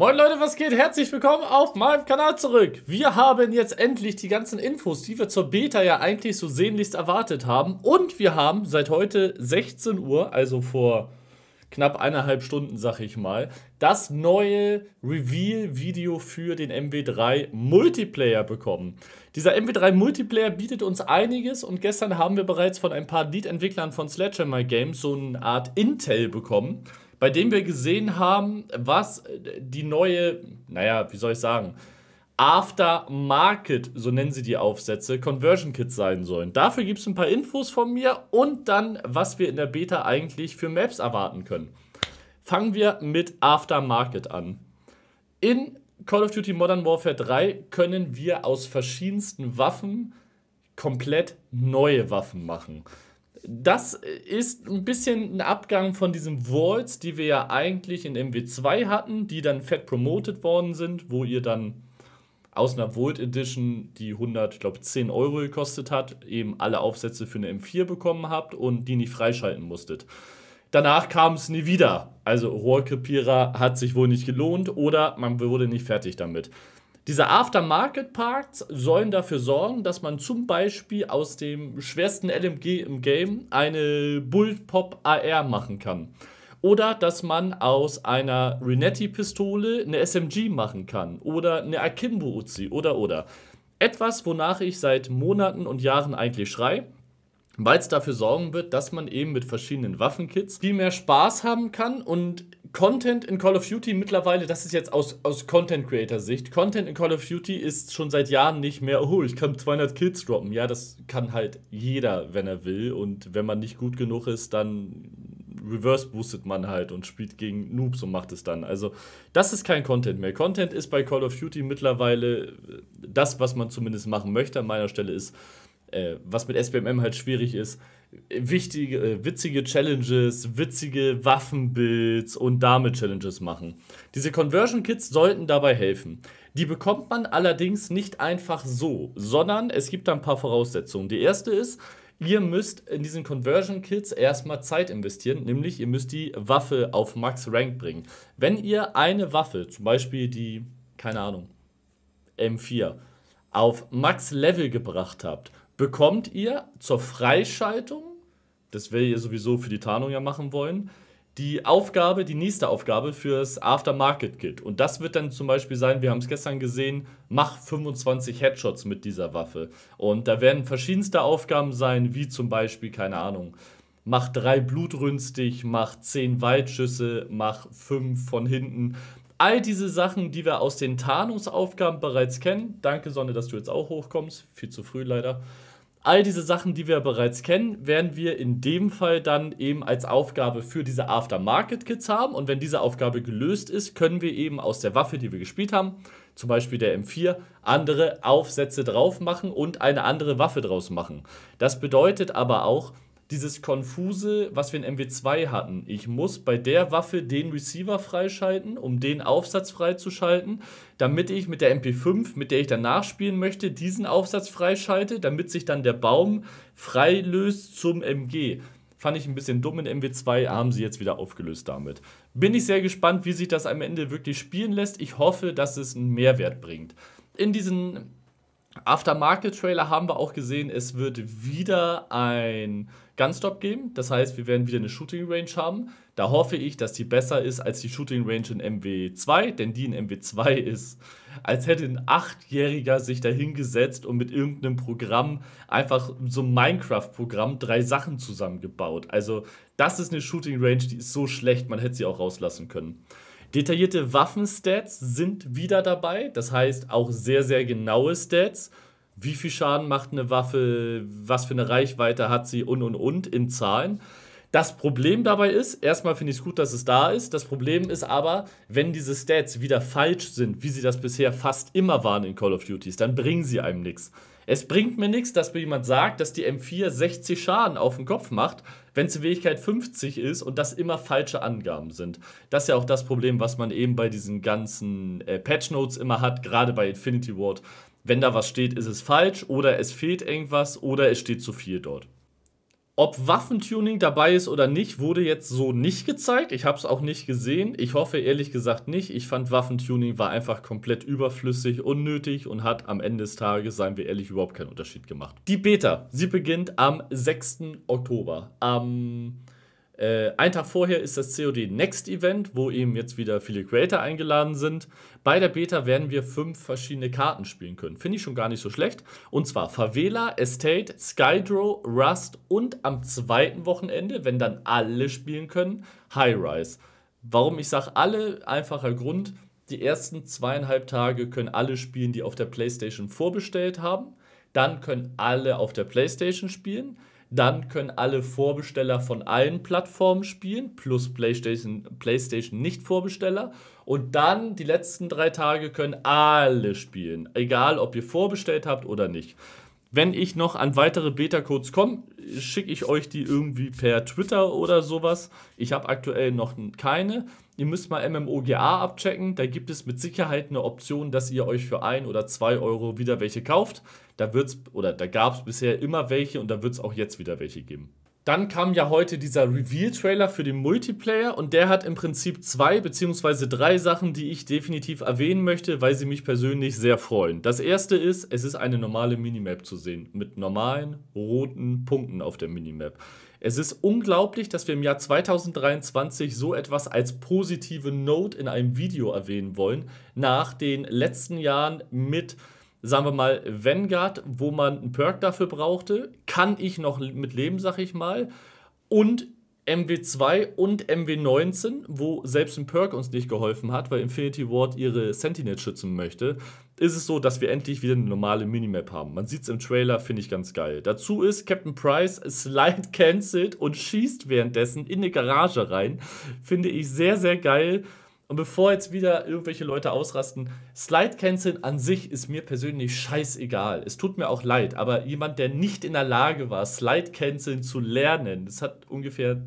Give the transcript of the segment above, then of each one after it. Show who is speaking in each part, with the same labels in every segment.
Speaker 1: Moin Leute, was geht? Herzlich willkommen auf meinem Kanal zurück. Wir haben jetzt endlich die ganzen Infos, die wir zur Beta ja eigentlich so sehnlichst erwartet haben. Und wir haben seit heute 16 Uhr, also vor knapp eineinhalb Stunden, sag ich mal, das neue Reveal-Video für den MW3 Multiplayer bekommen. Dieser MW3 Multiplayer bietet uns einiges und gestern haben wir bereits von ein paar Lead-Entwicklern von Sledgehammer Games so eine Art Intel bekommen bei dem wir gesehen haben, was die neue, naja, wie soll ich sagen, Aftermarket, so nennen sie die Aufsätze, Conversion Kits sein sollen. Dafür gibt es ein paar Infos von mir und dann, was wir in der Beta eigentlich für Maps erwarten können. Fangen wir mit Aftermarket an. In Call of Duty Modern Warfare 3 können wir aus verschiedensten Waffen komplett neue Waffen machen. Das ist ein bisschen ein Abgang von diesen Vaults, die wir ja eigentlich in MW2 hatten, die dann fett promoted worden sind, wo ihr dann aus einer Vault Edition, die 100, ich glaube 10 Euro gekostet hat, eben alle Aufsätze für eine M4 bekommen habt und die nicht freischalten musstet. Danach kam es nie wieder. Also Rohrkrepierer hat sich wohl nicht gelohnt oder man wurde nicht fertig damit. Diese Aftermarket-Parts sollen dafür sorgen, dass man zum Beispiel aus dem schwersten LMG im Game eine Bullpop AR machen kann. Oder dass man aus einer Renetti-Pistole eine SMG machen kann. Oder eine Akimbo-Uzi. Oder, oder. Etwas, wonach ich seit Monaten und Jahren eigentlich schreie weil es dafür sorgen wird, dass man eben mit verschiedenen Waffenkits viel mehr Spaß haben kann und Content in Call of Duty mittlerweile, das ist jetzt aus, aus Content Creator Sicht, Content in Call of Duty ist schon seit Jahren nicht mehr, oh, ich kann 200 Kills droppen. Ja, das kann halt jeder, wenn er will. Und wenn man nicht gut genug ist, dann reverse boostet man halt und spielt gegen Noobs und macht es dann. Also, das ist kein Content mehr. Content ist bei Call of Duty mittlerweile das, was man zumindest machen möchte. An meiner Stelle ist äh, was mit SBMM halt schwierig ist, wichtige, äh, witzige Challenges, witzige Waffenbuilds und damit Challenges machen. Diese Conversion Kits sollten dabei helfen. Die bekommt man allerdings nicht einfach so, sondern es gibt da ein paar Voraussetzungen. Die erste ist, ihr müsst in diesen Conversion Kits erstmal Zeit investieren, nämlich ihr müsst die Waffe auf Max Rank bringen. Wenn ihr eine Waffe, zum Beispiel die, keine Ahnung, M4, auf Max Level gebracht habt, bekommt ihr zur Freischaltung, das will ihr sowieso für die Tarnung ja machen wollen, die Aufgabe, die nächste Aufgabe fürs Aftermarket-Kit. Und das wird dann zum Beispiel sein, wir haben es gestern gesehen, mach 25 Headshots mit dieser Waffe. Und da werden verschiedenste Aufgaben sein, wie zum Beispiel, keine Ahnung, mach drei blutrünstig, mach zehn Weitschüsse, mach fünf von hinten. All diese Sachen, die wir aus den Tarnungsaufgaben bereits kennen. Danke, Sonne, dass du jetzt auch hochkommst. Viel zu früh leider. All diese Sachen, die wir bereits kennen, werden wir in dem Fall dann eben als Aufgabe für diese Aftermarket-Kits haben. Und wenn diese Aufgabe gelöst ist, können wir eben aus der Waffe, die wir gespielt haben, zum Beispiel der M4, andere Aufsätze drauf machen und eine andere Waffe draus machen. Das bedeutet aber auch, dieses konfuse, was wir in MW2 hatten. Ich muss bei der Waffe den Receiver freischalten, um den Aufsatz freizuschalten, damit ich mit der MP5, mit der ich danach spielen möchte, diesen Aufsatz freischalte, damit sich dann der Baum freilöst zum MG. Fand ich ein bisschen dumm in MW2, haben sie jetzt wieder aufgelöst damit. Bin ich sehr gespannt, wie sich das am Ende wirklich spielen lässt. Ich hoffe, dass es einen Mehrwert bringt. In diesen Aftermarket-Trailer haben wir auch gesehen, es wird wieder ein Gunstop geben. Das heißt, wir werden wieder eine Shooting Range haben. Da hoffe ich, dass die besser ist als die Shooting Range in MW2, denn die in MW2 ist, als hätte ein Achtjähriger sich dahingesetzt und mit irgendeinem Programm, einfach so ein Minecraft-Programm, drei Sachen zusammengebaut. Also, das ist eine Shooting Range, die ist so schlecht, man hätte sie auch rauslassen können. Detaillierte Waffenstats sind wieder dabei, das heißt auch sehr, sehr genaue Stats. Wie viel Schaden macht eine Waffe, was für eine Reichweite hat sie und und und in Zahlen. Das Problem dabei ist, erstmal finde ich es gut, dass es da ist. Das Problem ist aber, wenn diese Stats wieder falsch sind, wie sie das bisher fast immer waren in Call of Duties, dann bringen sie einem nichts. Es bringt mir nichts, dass mir jemand sagt, dass die M4 60 Schaden auf den Kopf macht wenn es in Wirklichkeit 50 ist und das immer falsche Angaben sind. Das ist ja auch das Problem, was man eben bei diesen ganzen äh, Patch Notes immer hat, gerade bei Infinity Ward. Wenn da was steht, ist es falsch oder es fehlt irgendwas oder es steht zu viel dort. Ob Waffentuning dabei ist oder nicht, wurde jetzt so nicht gezeigt. Ich habe es auch nicht gesehen. Ich hoffe ehrlich gesagt nicht. Ich fand Waffentuning war einfach komplett überflüssig, unnötig und hat am Ende des Tages, seien wir ehrlich, überhaupt keinen Unterschied gemacht. Die Beta, sie beginnt am 6. Oktober. Am ähm äh, ein Tag vorher ist das COD Next Event, wo eben jetzt wieder viele Creator eingeladen sind. Bei der Beta werden wir fünf verschiedene Karten spielen können. Finde ich schon gar nicht so schlecht. Und zwar Favela, Estate, Skydrow, Rust und am zweiten Wochenende, wenn dann alle spielen können, High Rise. Warum ich sage alle, einfacher Grund. Die ersten zweieinhalb Tage können alle spielen, die auf der PlayStation vorbestellt haben. Dann können alle auf der PlayStation spielen. Dann können alle Vorbesteller von allen Plattformen spielen, plus PlayStation, PlayStation Nicht-Vorbesteller. Und dann die letzten drei Tage können alle spielen, egal ob ihr vorbestellt habt oder nicht. Wenn ich noch an weitere Beta-Codes komme, schicke ich euch die irgendwie per Twitter oder sowas. Ich habe aktuell noch keine. Ihr müsst mal MMOGA abchecken. Da gibt es mit Sicherheit eine Option, dass ihr euch für ein oder zwei Euro wieder welche kauft. Da wird's oder da gab es bisher immer welche und da wird es auch jetzt wieder welche geben. Dann kam ja heute dieser Reveal-Trailer für den Multiplayer und der hat im Prinzip zwei bzw. drei Sachen, die ich definitiv erwähnen möchte, weil sie mich persönlich sehr freuen. Das erste ist, es ist eine normale Minimap zu sehen, mit normalen roten Punkten auf der Minimap. Es ist unglaublich, dass wir im Jahr 2023 so etwas als positive Note in einem Video erwähnen wollen, nach den letzten Jahren mit sagen wir mal, Vanguard, wo man einen Perk dafür brauchte, kann ich noch mit leben, sag ich mal. Und MW2 und MW19, wo selbst ein Perk uns nicht geholfen hat, weil Infinity Ward ihre Sentinel schützen möchte, ist es so, dass wir endlich wieder eine normale Minimap haben. Man sieht es im Trailer, finde ich ganz geil. Dazu ist Captain Price Slide cancelled und schießt währenddessen in eine Garage rein. Finde ich sehr, sehr geil. Und bevor jetzt wieder irgendwelche Leute ausrasten, Slide Canceln an sich ist mir persönlich scheißegal. Es tut mir auch leid, aber jemand, der nicht in der Lage war, Slide Canceln zu lernen, das hat ungefähr,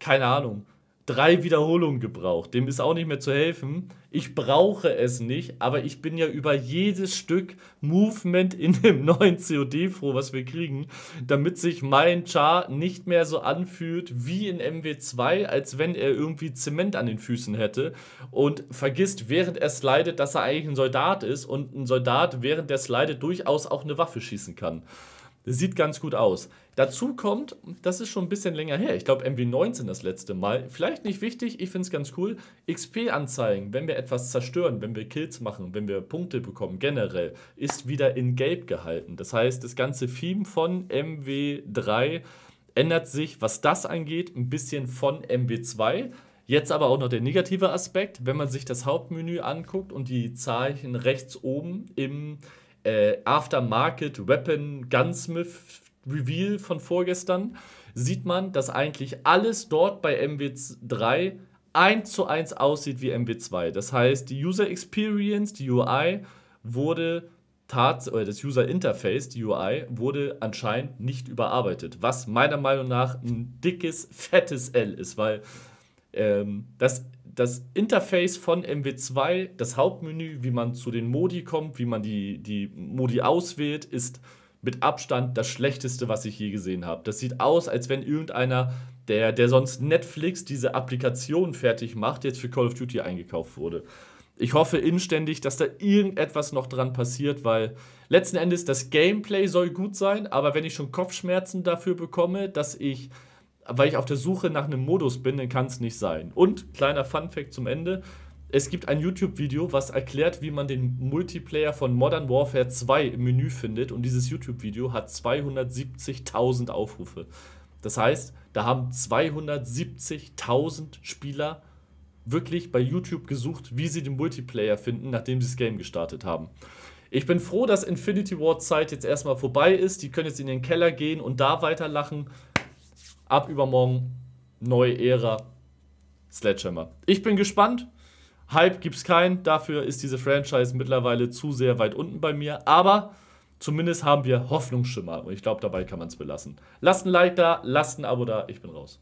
Speaker 1: keine Ahnung, drei Wiederholungen gebraucht. Dem ist auch nicht mehr zu helfen. Ich brauche es nicht, aber ich bin ja über jedes Stück Movement in dem neuen COD froh, was wir kriegen, damit sich mein Char nicht mehr so anfühlt wie in MW2, als wenn er irgendwie Zement an den Füßen hätte und vergisst, während er slidet, dass er eigentlich ein Soldat ist und ein Soldat, während der slidet, durchaus auch eine Waffe schießen kann. Das sieht ganz gut aus. Dazu kommt, das ist schon ein bisschen länger her. Ich glaube, MW19 das letzte Mal. Vielleicht nicht wichtig, ich finde es ganz cool. XP-Anzeigen, wenn wir etwas zerstören, wenn wir Kills machen, wenn wir Punkte bekommen, generell, ist wieder in Gelb gehalten. Das heißt, das ganze Theme von MW3 ändert sich, was das angeht, ein bisschen von MW2. Jetzt aber auch noch der negative Aspekt, wenn man sich das Hauptmenü anguckt und die Zeichen rechts oben im äh, Aftermarket Weapon Gunsmith Reveal von vorgestern sieht man, dass eigentlich alles dort bei MW3 1 zu 1 aussieht wie MW2. Das heißt, die User Experience, die UI, wurde tats oder das User Interface, die UI, wurde anscheinend nicht überarbeitet. Was meiner Meinung nach ein dickes, fettes L ist, weil ähm, das das Interface von MW2, das Hauptmenü, wie man zu den Modi kommt, wie man die, die Modi auswählt, ist mit Abstand das schlechteste, was ich je gesehen habe. Das sieht aus, als wenn irgendeiner, der, der sonst Netflix diese Applikation fertig macht, jetzt für Call of Duty eingekauft wurde. Ich hoffe inständig, dass da irgendetwas noch dran passiert, weil letzten Endes das Gameplay soll gut sein, aber wenn ich schon Kopfschmerzen dafür bekomme, dass ich weil ich auf der Suche nach einem Modus bin, dann kann es nicht sein. Und kleiner Fun-Fact zum Ende. Es gibt ein YouTube-Video, was erklärt, wie man den Multiplayer von Modern Warfare 2 im Menü findet. Und dieses YouTube-Video hat 270.000 Aufrufe. Das heißt, da haben 270.000 Spieler wirklich bei YouTube gesucht, wie sie den Multiplayer finden, nachdem sie das Game gestartet haben. Ich bin froh, dass Infinity War Zeit jetzt erstmal vorbei ist. Die können jetzt in den Keller gehen und da weiterlachen ab übermorgen neue Ära Sledgehammer. Ich bin gespannt. Hype gibt's keinen. Dafür ist diese Franchise mittlerweile zu sehr weit unten bei mir. Aber zumindest haben wir Hoffnungsschimmer. Und ich glaube, dabei kann man es belassen. Lasst ein Like da, lasst ein Abo da. Ich bin raus.